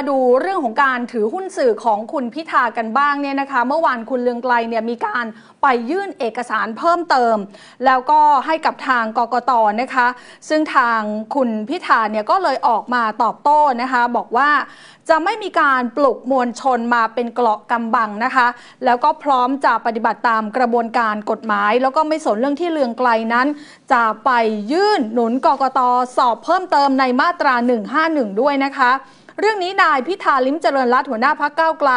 าดูเรื่องของการถือหุ้นสื่อของคุณพิธากันบ้างเนี่ยนะคะ เมื่อวานคุณเลืองไกลเนี่ยมีการไปยื่นเอกสารเพิ่มเติมแล้วก็ให้กับทางกกตนะคะ ซึ่งทางคุณพิธาเนี่ยก็เลยออกมาตอบโต้นะคะ บอกว่าจะไม่มีการปลุกมวลชนมาเป็นเกราะกำบังนะคะ แล้วก็พร้อมจะปฏิบัติตามกระบวนการกฎหมาย แล้วก็ไม่สนเรื่องที่เลืองไกลนั้น จะไปยื่นหนุนกกตสอบเพิ่มเติมในมาตรา 151 ด้วยนะคะเรื่องนี้นายพิธาลิมเจริญรัตหัวหน้าพักก้าไกล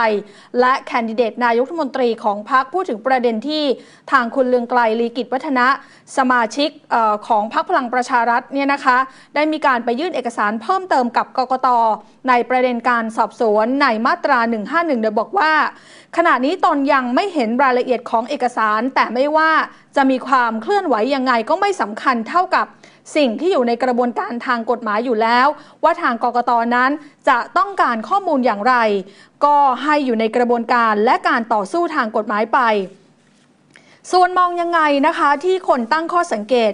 และแคนดิเดตนายกรัฐมนตรีของพักพูดถึงประเด็นที่ทางคุณเลืองไกลลีกิจวัฒนะสมาชิกออของพักพลังประชารัฐเนี่ยนะคะได้มีการไปยื่นเอกสารเพิ่มเติมกับกกตในประเด็นการสอบสวนในมาตรา 151โดยบอกว่า ขณะนี้ตนยังไม่เห็นรายละเอียดของเอกสาร แต่ไม่ว่าจะมีความเคลื่อนไหวยังไงก็ไม่สำคัญเท่ากับสิ่งที่อยู่ในกระบวนการทางกฎหมายอยู่แล้ว ว่า ทางกกตนั้น จะต้องการข้อมูลอย่างไร ก็ให้อยู่ในกระบวนการและการต่อสู้ทางกฎหมายไป ส่วนมองยังไงนะคะที่คนตั้งข้อสังเกต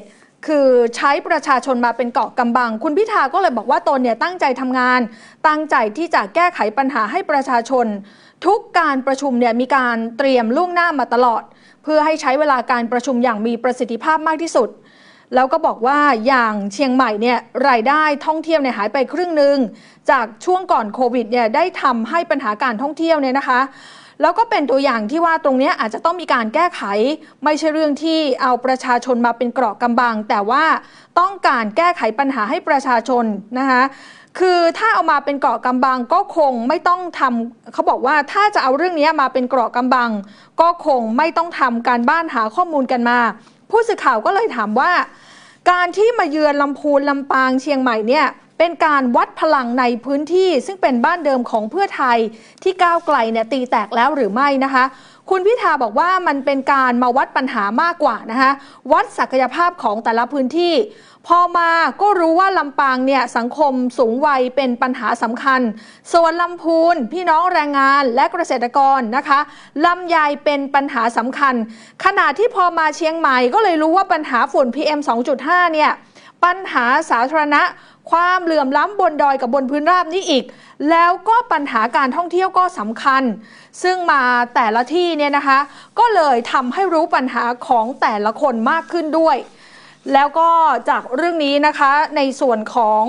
คือใช้ประชาชนมาเป็นเกาะกำบัง คุณพิธาก็เลยบอกว่าตนเนี่ย ตั้งใจทำงาน ตั้งใจที่จะแก้ไขปัญหาให้ประชาชน ทุกการประชุมเนี่ยมีการเตรียมล่วงหน้ามาตลอด เพื่อให้ใช้เวลาการประชุมอย่างมีประสิทธิภาพมากที่สุดแล้วก็บอกว่าอย่างเชียงใหม่เนี่ยรายได้ท่องเที่ยวเนี่ยหายไปครึ่งหนึ่งจากช่วงก่อนโควิดเนี่ยได้ทำให้ปัญหาการท่องเที่ยวเนี่ยนะคะแล้วก็เป็นตัวอย่างที่ว่าตรงนี้อาจจะต้องมีการแก้ไข ไม่ใช่เรื่องที่เอาประชาชนมาเป็นเกราะกำบัง แต่ว่าต้องการแก้ไขปัญหาให้ประชาชนนะคะคือถ้าเอามาเป็นเกราะกำบังก็คงไม่ต้องทำเขาบอกว่าถ้าจะเอาเรื่องนี้มาเป็นเกราะกำบัง ก็คงไม่ต้องทำการบ้านหาข้อมูลกันมาผู้สื่อข่าวก็เลยถามว่า การที่มาเยือนลำพูนลำปางเชียงใหม่เนี่ยเป็นการวัดพลังในพื้นที่ ซึ่งเป็นบ้านเดิมของเพื่อไทยที่ก้าวไกลเนี่ยตีแตกแล้วหรือไม่นะคะ คุณพิธาบอกว่ามันเป็นการมาวัดปัญหามากกว่านะคะวัดศักยภาพของแต่ละพื้นที่ พอมาก็รู้ว่าลำปางเนี่ยสังคมสูงวัยเป็นปัญหาสำคัญ ส่วนลำพูนพี่น้องแรงงานและเกษตรกรนะคะลำยายเป็นปัญหาสำคัญขณะที่พอมาเชียงใหม่ ก็เลยรู้ว่าปัญหาฝุ่น PM 2.5เนี่ยปัญหาสาธารณะ ความเหลื่อมล้ำบนดอยกับบนพื้นราบนี้อีก แล้วก็ปัญหาการท่องเที่ยวก็สำคัญ ซึ่งมาแต่ละที่เนี่ยนะคะ ก็เลยทำให้รู้ปัญหาของแต่ละคนมากขึ้นด้วย แล้วก็จากเรื่องนี้นะคะ ในส่วนของ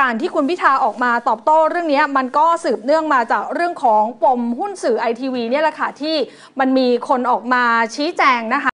การที่คุณพิธาออกมาตอบโต้เรื่องนี้มันก็สืบเนื่องมาจากเรื่องของปมหุ้นสื่อไอทีวีเนี่ยแหละค่ะที่มันมีคนออกมาชี้แจงนะคะ